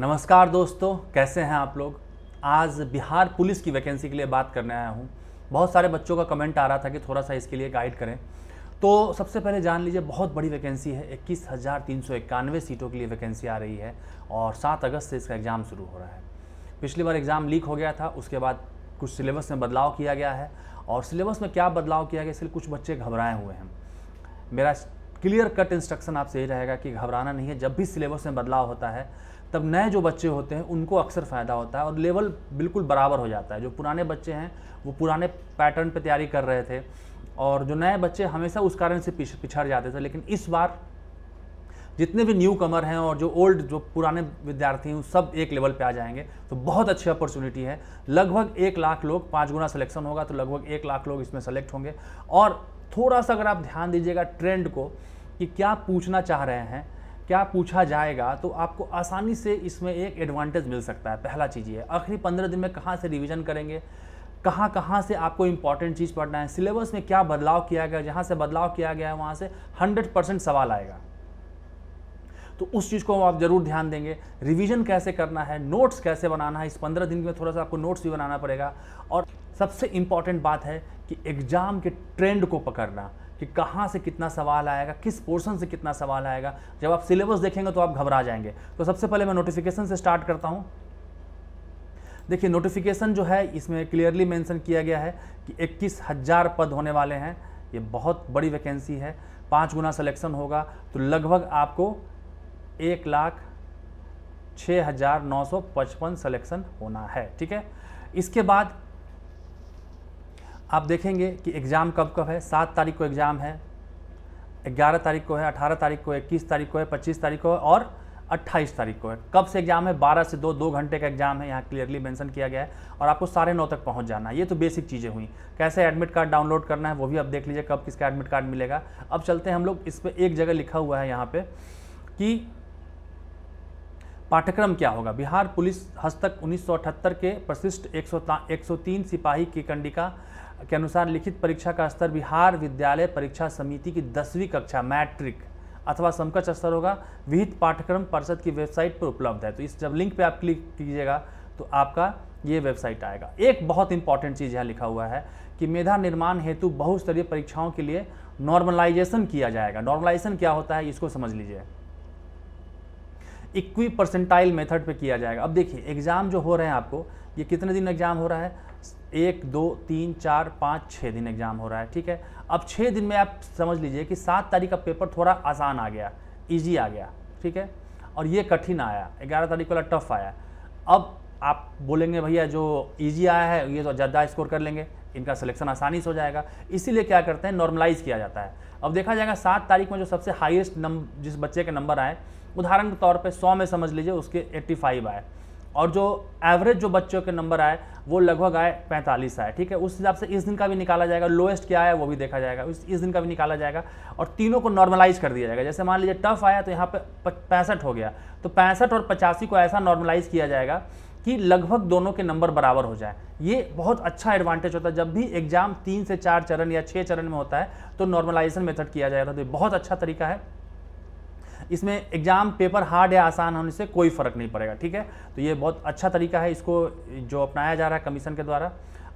नमस्कार दोस्तों कैसे हैं आप लोग आज बिहार पुलिस की वैकेंसी के लिए बात करने आया हूँ बहुत सारे बच्चों का कमेंट आ रहा था कि थोड़ा सा इसके लिए गाइड करें तो सबसे पहले जान लीजिए बहुत बड़ी वैकेंसी है इक्कीस हज़ार तीन सौ इक्यानवे सीटों के लिए वैकेंसी आ रही है और सात अगस्त से इसका एग्ज़ाम शुरू हो रहा है पिछली बार एग्ज़ाम लीक हो गया था उसके बाद कुछ सिलेबस में बदलाव किया गया है और सिलेबस में क्या बदलाव किया गया इसलिए कुछ बच्चे घबराए हुए हैं मेरा क्लियर कट इंस्ट्रक्शन आपसे यही रहेगा कि घबराना नहीं है जब भी सिलेबस में बदलाव होता है तब नए जो बच्चे होते हैं उनको अक्सर फ़ायदा होता है और लेवल बिल्कुल बराबर हो जाता है जो पुराने बच्चे हैं वो पुराने पैटर्न पर तैयारी कर रहे थे और जो नए बच्चे हमेशा उस कारण से पिछड़ जाते थे लेकिन इस बार जितने भी न्यू कमर हैं और जो ओल्ड जो पुराने विद्यार्थी हैं सब एक लेवल पे आ जाएंगे तो बहुत अच्छी अपॉर्चुनिटी है लगभग एक लाख लोग पाँच गुना सिलेक्शन होगा तो लगभग एक लाख लोग इसमें सेलेक्ट होंगे और थोड़ा सा अगर आप ध्यान दीजिएगा ट्रेंड को कि क्या पूछना चाह रहे हैं क्या पूछा जाएगा तो आपको आसानी से इसमें एक एडवांटेज मिल सकता है पहला चीज़ ये आखिरी पंद्रह दिन में कहाँ से रिविज़न करेंगे कहाँ कहाँ से आपको इंपॉर्टेंट चीज़ पढ़ना है सिलेबस में क्या बदलाव किया गया जहाँ से बदलाव किया गया है वहाँ से हंड्रेड परसेंट सवाल आएगा तो उस चीज़ को आप जरूर ध्यान देंगे रिवीजन कैसे करना है नोट्स कैसे बनाना है इस पंद्रह दिन में थोड़ा सा आपको नोट्स भी बनाना पड़ेगा और सबसे इम्पॉर्टेंट बात है कि एग्ज़ाम के ट्रेंड को पकड़ना कि कहाँ से कितना सवाल आएगा किस पोर्शन से कितना सवाल आएगा जब आप सिलेबस देखेंगे तो आप घबरा जाएंगे तो सबसे पहले मैं नोटिफिकेशन से स्टार्ट करता हूँ देखिए नोटिफिकेशन जो है इसमें क्लियरली मेंशन किया गया है कि इक्कीस हज़ार पद होने वाले हैं ये बहुत बड़ी वैकेंसी है पाँच गुना सिलेक्शन होगा तो लगभग आपको एक लाख छः हज़ार नौ सौ पचपन सलेक्शन होना है ठीक है इसके बाद आप देखेंगे कि एग्ज़ाम कब कब है सात तारीख को एग्ज़ाम है ग्यारह तारीख को है अठारह तारीख को है इक्कीस तारीख को है पच्चीस तारीख को है और अट्ठाईस तारीख को है कब से एग्ज़ाम है बारह से दो दो घंटे का एग्ज़ाम है यहाँ क्लियरली मैंसन किया गया है और आपको साढ़े नौ तक पहुँच जाना है ये तो बेसिक चीज़ें हुई कैसे एडमिट कार्ड डाउनलोड करना है वो भी आप देख लीजिए कब किसका एडमिट कार्ड मिलेगा अब चलते हैं हम लोग इस पर एक जगह लिखा हुआ है यहाँ पर कि पाठ्यक्रम क्या होगा बिहार पुलिस हस्तक 1978 के प्रशिष्ट एक सौ सिपाही की कंडिका के अनुसार लिखित परीक्षा का स्तर बिहार विद्यालय परीक्षा समिति की दसवीं कक्षा मैट्रिक अथवा समकक्ष स्तर होगा विहित पाठ्यक्रम परिषद की वेबसाइट पर उपलब्ध है तो इस जब लिंक पे आप क्लिक कीजिएगा तो आपका ये वेबसाइट आएगा एक बहुत इंपॉर्टेंट चीज़ यहाँ लिखा हुआ है कि मेधा निर्माण हेतु बहुस्तरीय परीक्षाओं के लिए नॉर्मलाइजेशन किया जाएगा नॉर्मलाइजेशन क्या होता है इसको समझ लीजिए इक्वी परसेंटाइल मेथड पे किया जाएगा अब देखिए एग्ज़ाम जो हो रहे हैं आपको ये कितने दिन एग्ज़ाम हो रहा है एक दो तीन चार पाँच छः दिन एग्ज़ाम हो रहा है ठीक है अब छः दिन में आप समझ लीजिए कि सात तारीख का पेपर थोड़ा आसान आ गया ईजी आ गया ठीक है और ये कठिन आया ग्यारह तारीख वाला टफ आया अब आप बोलेंगे भैया जो ईजी आया है ये तो ज़्यादा स्कोर कर लेंगे इनका सिलेक्शन आसानी से हो जाएगा इसीलिए क्या करते हैं नॉर्मलाइज किया जाता है अब देखा जाएगा सात तारीख में जो सबसे हाईएस्ट नंबर जिस बच्चे के नंबर आए उदाहरण के तौर पे सौ में समझ लीजिए उसके 85 आए और जो एवरेज जो बच्चों के नंबर आए वो लगभग आए 45 आए ठीक है उस हिसाब से इस दिन का भी निकाला जाएगा लोएस्ट क्या है वो भी देखा जाएगा उस इस दिन का भी निकाला जाएगा और तीनों को नॉर्मलाइज कर दिया जाएगा जैसे मान लीजिए टफ आया तो यहाँ पे पैंसठ हो गया तो पैंसठ और पचासी को ऐसा नॉर्मलाइज किया जाएगा कि लगभग दोनों के नंबर बराबर हो जाए ये बहुत अच्छा एडवांटेज होता है जब भी एग्जाम तीन से चार चरण या छः चरण में होता है तो नॉर्मलाइजेशन मेथड किया जाएगा तो बहुत अच्छा तरीका है इसमें एग्ज़ाम पेपर हार्ड या आसान होने से कोई फ़र्क नहीं पड़ेगा ठीक है तो ये बहुत अच्छा तरीका है इसको जो अपनाया जा रहा है कमीशन के द्वारा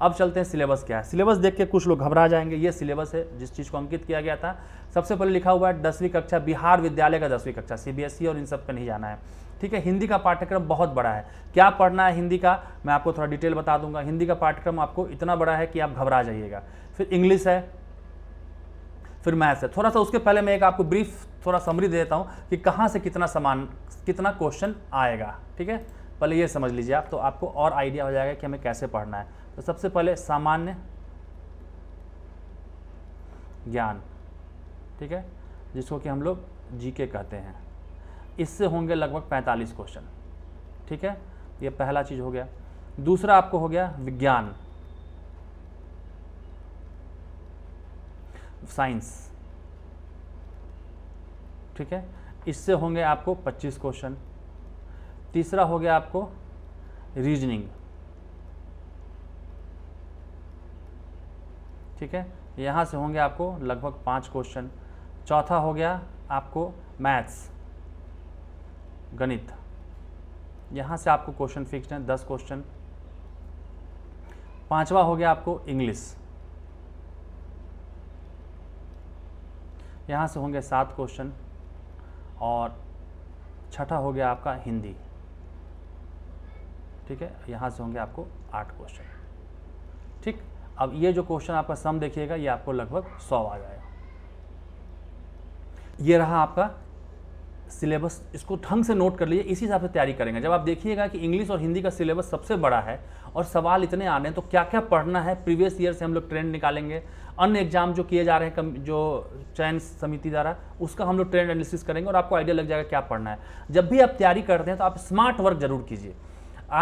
अब चलते हैं सिलेबस क्या है सिलेबस देख के कुछ लोग घबरा जाएंगे ये सिलेबस है जिस चीज़ को अंकित किया गया था सबसे पहले लिखा हुआ है दसवीं कक्षा बिहार विद्यालय का दसवीं कक्षा सीबीएसई e और इन सब पे नहीं जाना है ठीक है हिंदी का पाठ्यक्रम बहुत बड़ा है क्या पढ़ना है हिंदी का मैं आपको थोड़ा डिटेल बता दूंगा हिंदी का पाठ्यक्रम आपको इतना बड़ा है कि आप घबरा जाइएगा फिर इंग्लिश है फिर मैथ्स है थोड़ा सा उसके पहले मैं एक आपको ब्रीफ थोड़ा समरी दे देता हूँ कि कहाँ से कितना सामान कितना क्वेश्चन आएगा ठीक है पहले ये समझ लीजिए आप तो आपको और आइडिया हो जाएगा कि हमें कैसे पढ़ना है तो सबसे पहले सामान्य ज्ञान ठीक है जिसको कि हम लोग जीके कहते हैं इससे होंगे लगभग 45 क्वेश्चन ठीक है ये पहला चीज़ हो गया दूसरा आपको हो गया विज्ञान साइंस ठीक है इससे होंगे आपको 25 क्वेश्चन तीसरा हो गया आपको रीजनिंग ठीक है यहाँ से होंगे आपको लगभग पाँच क्वेश्चन चौथा हो गया आपको मैथ्स गणित यहाँ से आपको क्वेश्चन फिक्स हैं दस क्वेश्चन पांचवा हो गया आपको इंग्लिश यहाँ से होंगे सात क्वेश्चन और छठा हो गया आपका हिंदी ठीक है यहाँ से होंगे आपको आठ क्वेश्चन ठीक अब ये जो क्वेश्चन आपका सम देखिएगा ये आपको लगभग सौ आ जाएगा ये रहा आपका सिलेबस इसको ढंग से नोट कर लीजिए इसी हिसाब से तैयारी करेंगे जब आप देखिएगा कि इंग्लिश और हिंदी का सिलेबस सबसे बड़ा है और सवाल इतने आने हैं तो क्या क्या पढ़ना है प्रीवियस ईयर से हम लोग ट्रेंड निकालेंगे अन्य एग्जाम जो किए जा रहे हैं जो चयन समिति द्वारा उसका हम लोग ट्रेंड एनालिसिस करेंगे और आपको आइडिया लग जाएगा क्या पढ़ना है जब भी आप तैयारी करते हैं तो आप स्मार्ट वर्क जरूर कीजिए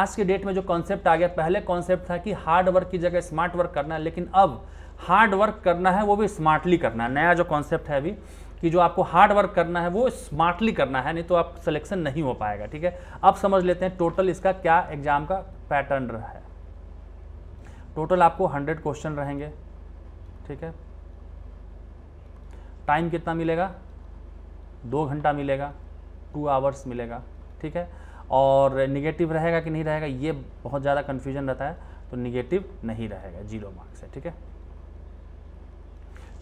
आज के डेट में जो कॉन्सेप्ट आ गया पहले कॉन्सेप्ट था कि हार्ड वर्क की जगह स्मार्ट वर्क करना है लेकिन अब हार्ड वर्क करना है वो भी स्मार्टली करना है नया जो कॉन्सेप्ट है अभी कि जो आपको हार्ड वर्क करना है वो स्मार्टली करना है नहीं तो आप सिलेक्शन नहीं हो पाएगा ठीक है अब समझ लेते हैं टोटल इसका क्या एग्जाम का पैटर्न रहा है टोटल आपको हंड्रेड क्वेश्चन रहेंगे ठीक है टाइम कितना मिलेगा दो घंटा मिलेगा टू आवर्स मिलेगा ठीक है और निगेटिव रहेगा कि नहीं रहेगा ये बहुत ज़्यादा कन्फ्यूजन रहता है तो निगेटिव नहीं रहेगा जीरो मार्क्स है ठीक है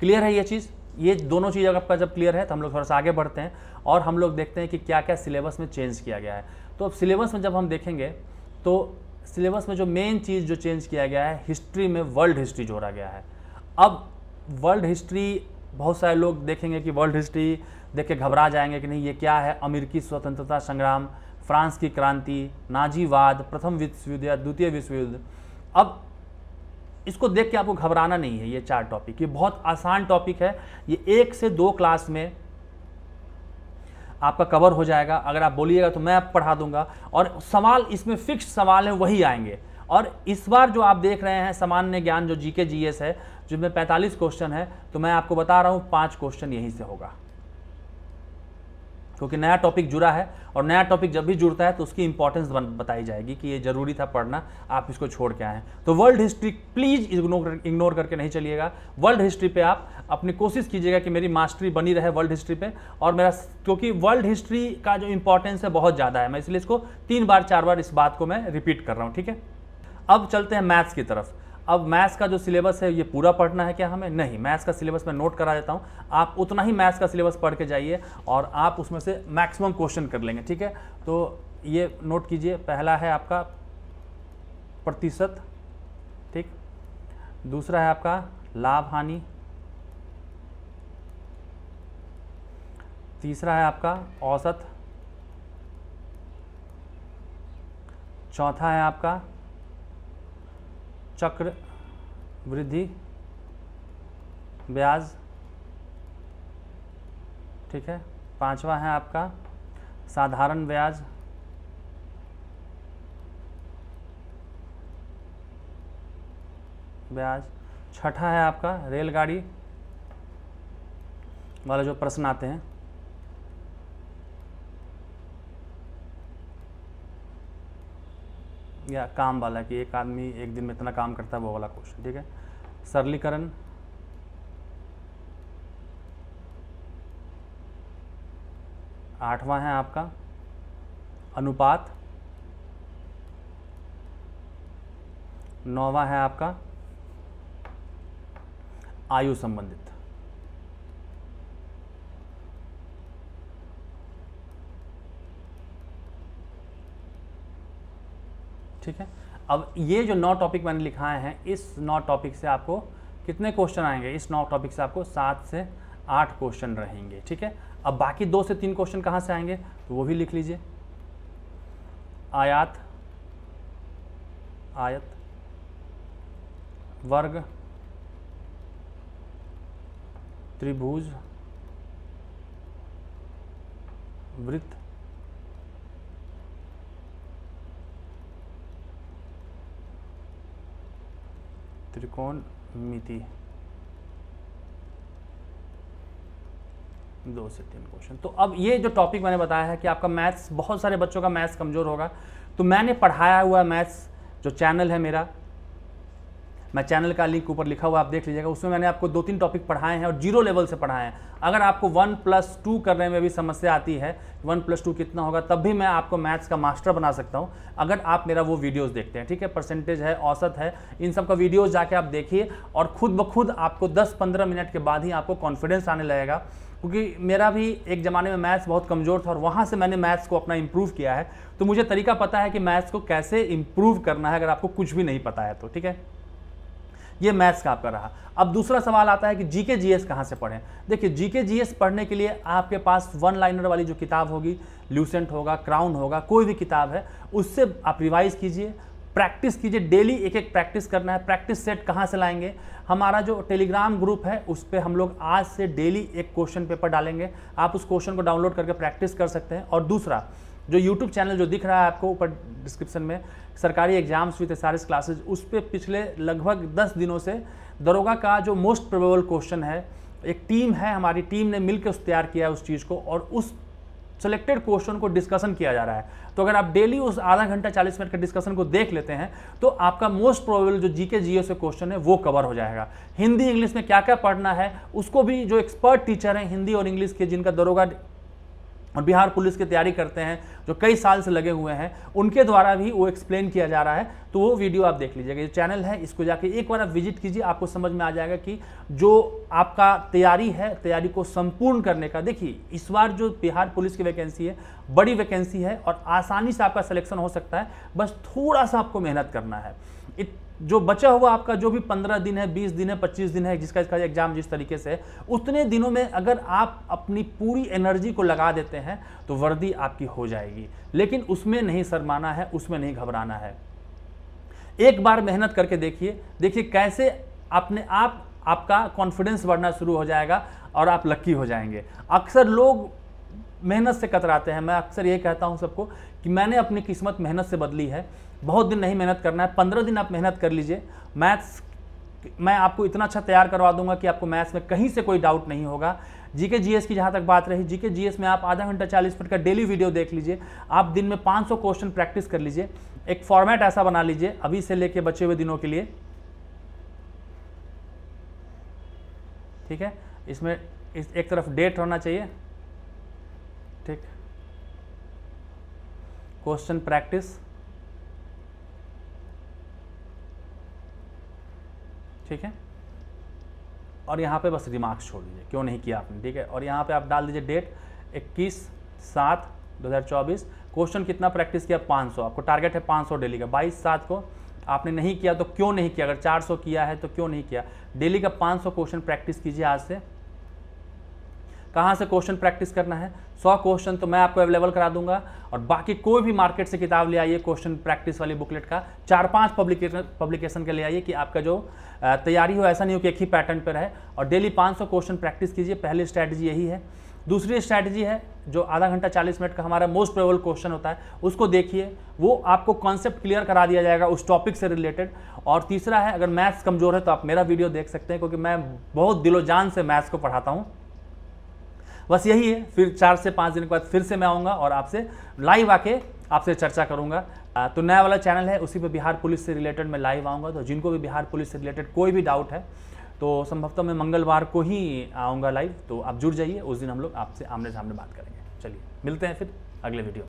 क्लियर है ये चीज़ ये दोनों चीज़ अगर आपका जब क्लियर है तो हम लोग थोड़ा सा आगे बढ़ते हैं और हम लोग देखते हैं कि क्या क्या सिलेबस में चेंज किया गया है तो अब सिलेबस में जब हम देखेंगे तो सिलेबस में जो मेन चीज़ जो चेंज किया गया है हिस्ट्री में वर्ल्ड हिस्ट्री जोड़ा गया है अब वर्ल्ड हिस्ट्री बहुत सारे लोग देखेंगे कि वर्ल्ड हिस्ट्री देख के घबरा जाएंगे कि नहीं ये क्या है अमेरिकी स्वतंत्रता संग्राम फ्रांस की क्रांति नाजीवाद प्रथम विश्व युद्ध या द्वितीय विश्व युद्ध अब इसको देख के आपको घबराना नहीं है ये चार टॉपिक ये बहुत आसान टॉपिक है ये एक से दो क्लास में आपका कवर हो जाएगा अगर आप बोलिएगा तो मैं आप पढ़ा दूंगा और सवाल इसमें फिक्स सवाल हैं वही आएंगे और इस बार जो आप देख रहे हैं सामान्य ज्ञान जो जीके जीएस है जिसमें 45 क्वेश्चन है तो मैं आपको बता रहा हूँ पाँच क्वेश्चन यहीं से होगा क्योंकि नया टॉपिक जुड़ा है और नया टॉपिक जब भी जुड़ता है तो उसकी इंपॉर्टेंस बताई जाएगी कि ये जरूरी था पढ़ना आप इसको छोड़ के आए हैं तो world history please ignore ignore करके नहीं चलिएगा वर्ल्ड हिस्ट्री पे आप अपनी कोशिश कीजिएगा कि मेरी मास्टरी बनी रहे वर्ल्ड हिस्ट्री पे और मेरा क्योंकि वर्ल्ड हिस्ट्री का जो इंपॉर्टेंस है बहुत ज़्यादा है मैं इसलिए इसको तीन बार चार बार इस बात को मैं रिपीट कर रहा हूँ ठीक है अब चलते हैं मैथ्स की तरफ अब मैथ्स का जो सिलेबस है ये पूरा पढ़ना है क्या हमें नहीं मैथ्स का सिलेबस मैं नोट करा देता हूँ आप उतना ही मैथ्स का सिलेबस पढ़ के जाइए और आप उसमें से मैक्सिमम क्वेश्चन कर लेंगे ठीक है तो ये नोट कीजिए पहला है आपका प्रतिशत ठीक दूसरा है आपका लाभ हानि तीसरा है आपका औसत चौथा है आपका चक्र वृद्धि ब्याज ठीक है पांचवा है आपका साधारण ब्याज ब्याज छठा है आपका रेलगाड़ी वाला जो प्रश्न आते हैं या काम वाला कि एक आदमी एक दिन में इतना काम करता है वो वाला क्वेश्चन ठीक है सरलीकरण आठवां है आपका अनुपात नौवां है आपका आयु संबंधित ठीक है अब ये जो नौ टॉपिक मैंने लिखाए हैं इस नौ टॉपिक से आपको कितने क्वेश्चन आएंगे इस नौ टॉपिक से आपको सात से आठ क्वेश्चन रहेंगे ठीक है अब बाकी दो से तीन क्वेश्चन कहाँ से आएंगे तो वो भी लिख लीजिए आयात आयत वर्ग त्रिभुज वृत्त त्रिकोण मिति दो से तीन क्वेश्चन तो अब ये जो टॉपिक मैंने बताया है कि आपका मैथ्स बहुत सारे बच्चों का मैथ्स कमज़ोर होगा तो मैंने पढ़ाया हुआ मैथ्स जो चैनल है मेरा मैं चैनल का लिंक ऊपर लिखा हुआ आप देख लीजिएगा उसमें मैंने आपको दो तीन टॉपिक पढ़ाए हैं और जीरो लेवल से पढ़ाए हैं अगर आपको वन प्लस टू करने में भी समस्या आती है वन प्लस टू कितना होगा तब भी मैं आपको मैथ्स का मास्टर बना सकता हूँ अगर आप मेरा वो वीडियोस देखते हैं ठीक है परसेंटेज है औसत है इन सब का वीडियोस जाके आप देखिए और खुद ब खुद आपको 10-15 मिनट के बाद ही आपको कॉन्फिडेंस आने लगेगा क्योंकि मेरा भी एक ज़माने में मैथ्स बहुत कमज़ोर था और वहाँ से मैंने मैथ्स को अपना इम्प्रूव किया है तो मुझे तरीका पता है कि मैथ्स को कैसे इम्प्रूव करना है अगर आपको कुछ भी नहीं पता है तो ठीक है ये मैथ्स का आपका रहा अब दूसरा सवाल आता है कि जीके जीएस कहाँ से पढ़ें देखिए जीके जीएस पढ़ने के लिए आपके पास वन लाइनर वाली जो किताब होगी ल्यूसेंट होगा क्राउन होगा कोई भी किताब है उससे आप रिवाइज कीजिए प्रैक्टिस कीजिए डेली एक एक प्रैक्टिस करना है प्रैक्टिस सेट कहाँ से लाएंगे हमारा जो टेलीग्राम ग्रुप है उस पर हम लोग आज से डेली एक क्वेश्चन पेपर डालेंगे आप उस क्वेश्चन को डाउनलोड करके प्रैक्टिस कर सकते हैं और दूसरा जो यूट्यूब चैनल जो दिख रहा है आपको ऊपर डिस्क्रिप्शन में सरकारी एग्जाम्स विथ एस क्लासेज उस पर पिछले लगभग दस दिनों से दरोगा का जो मोस्ट प्रोबेबल क्वेश्चन है एक टीम है हमारी टीम ने मिलकर उस तैयार किया है उस चीज़ को और उस सेलेक्टेड क्वेश्चन को डिस्कशन किया जा रहा है तो अगर आप डेली उस आधा घंटा चालीस मिनट के डिस्कशन को देख लेते हैं तो आपका मोस्ट प्रोबेबल जो जीके जीओ e से क्वेश्चन है वो कवर हो जाएगा हिंदी इंग्लिश में क्या क्या पढ़ना है उसको भी जो एक्सपर्ट टीचर हैं हिंदी और इंग्लिश के जिनका दरोगा और बिहार पुलिस की तैयारी करते हैं जो कई साल से लगे हुए हैं उनके द्वारा भी वो एक्सप्लेन किया जा रहा है तो वो वीडियो आप देख लीजिएगा जो चैनल है इसको जाके एक बार आप विजिट कीजिए आपको समझ में आ जाएगा कि जो आपका तैयारी है तैयारी को संपूर्ण करने का देखिए इस बार जो बिहार पुलिस की वैकेंसी है बड़ी वैकेंसी है और आसानी से आपका सलेक्शन हो सकता है बस थोड़ा सा आपको मेहनत करना है इत जो बचा हुआ आपका जो भी पंद्रह दिन है बीस दिन है पच्चीस दिन है जिसका इसका एग्जाम जिस तरीके से है उतने दिनों में अगर आप अपनी पूरी एनर्जी को लगा देते हैं तो वर्दी आपकी हो जाएगी लेकिन उसमें नहीं शरमाना है उसमें नहीं घबराना है एक बार मेहनत करके देखिए देखिए कैसे अपने आप आपका कॉन्फिडेंस बढ़ना शुरू हो जाएगा और आप लक्की हो जाएंगे अक्सर लोग मेहनत से कतराते हैं मैं अक्सर ये कहता हूँ सबको कि मैंने अपनी किस्मत मेहनत से बदली है बहुत दिन नहीं मेहनत करना है पंद्रह दिन आप मेहनत कर लीजिए मैथ्स मैं आपको इतना अच्छा तैयार करवा दूंगा कि आपको मैथ्स में कहीं से कोई डाउट नहीं होगा जीके जीएस की जहाँ तक बात रही जीके जीएस में आप आधा घंटा चालीस मिनट का डेली वीडियो देख लीजिए आप दिन में 500 क्वेश्चन प्रैक्टिस कर लीजिए एक फॉर्मेट ऐसा बना लीजिए अभी से लेके बचे हुए दिनों के लिए ठीक है इसमें इस एक तरफ डेट होना चाहिए ठीक क्वेश्चन प्रैक्टिस ठीक है और यहाँ पे बस रिमार्क्स छोड़ दीजिए क्यों नहीं किया आपने ठीक है और यहाँ पे आप डाल दीजिए डेट 21 सात 2024 क्वेश्चन कितना प्रैक्टिस किया 500 आपको टारगेट है 500 डेली का 22 सात को आपने नहीं किया तो क्यों नहीं किया अगर 400 किया है तो क्यों नहीं किया डेली का 500 क्वेश्चन प्रैक्टिस कीजिए आज से कहाँ से क्वेश्चन प्रैक्टिस करना है सौ क्वेश्चन तो मैं आपको अवेलेबल करा दूंगा और बाकी कोई भी मार्केट से किताब ले आइए क्वेश्चन प्रैक्टिस वाली बुकलेट का चार पांच पब्लिकेशन पब्लिकेशन के ले आइए कि आपका जो तैयारी हो ऐसा नहीं हो कि एक ही पैटर्न पर रहे और डेली पाँच क्वेश्चन प्रैक्टिस कीजिए पहली स्ट्रैटेजी यही है दूसरी स्ट्रैटेजी है जो आधा घंटा चालीस मिनट का हमारा मोस्ट प्रेबल क्वेश्चन होता है उसको देखिए वो आपको कॉन्सेप्ट क्लियर करा दिया जाएगा उस टॉपिक से रिलेटेड और तीसरा है अगर मैथ्स कमज़ोर है तो आप मेरा वीडियो देख सकते हैं क्योंकि मैं बहुत दिलोजान से मैथ्स को पढ़ाता हूँ बस यही है फिर चार से पाँच दिन के बाद फिर से मैं आऊँगा और आपसे लाइव आके आपसे चर्चा करूँगा तो नया वाला चैनल है उसी पर बिहार पुलिस से रिलेटेड मैं लाइव आऊँगा तो जिनको भी बिहार पुलिस से रिलेटेड कोई भी डाउट है तो संभवतः मैं मंगलवार को ही आऊँगा लाइव तो आप जुड़ जाइए उस दिन हम लोग आपसे आमने सामने बात करेंगे चलिए मिलते हैं फिर अगले वीडियो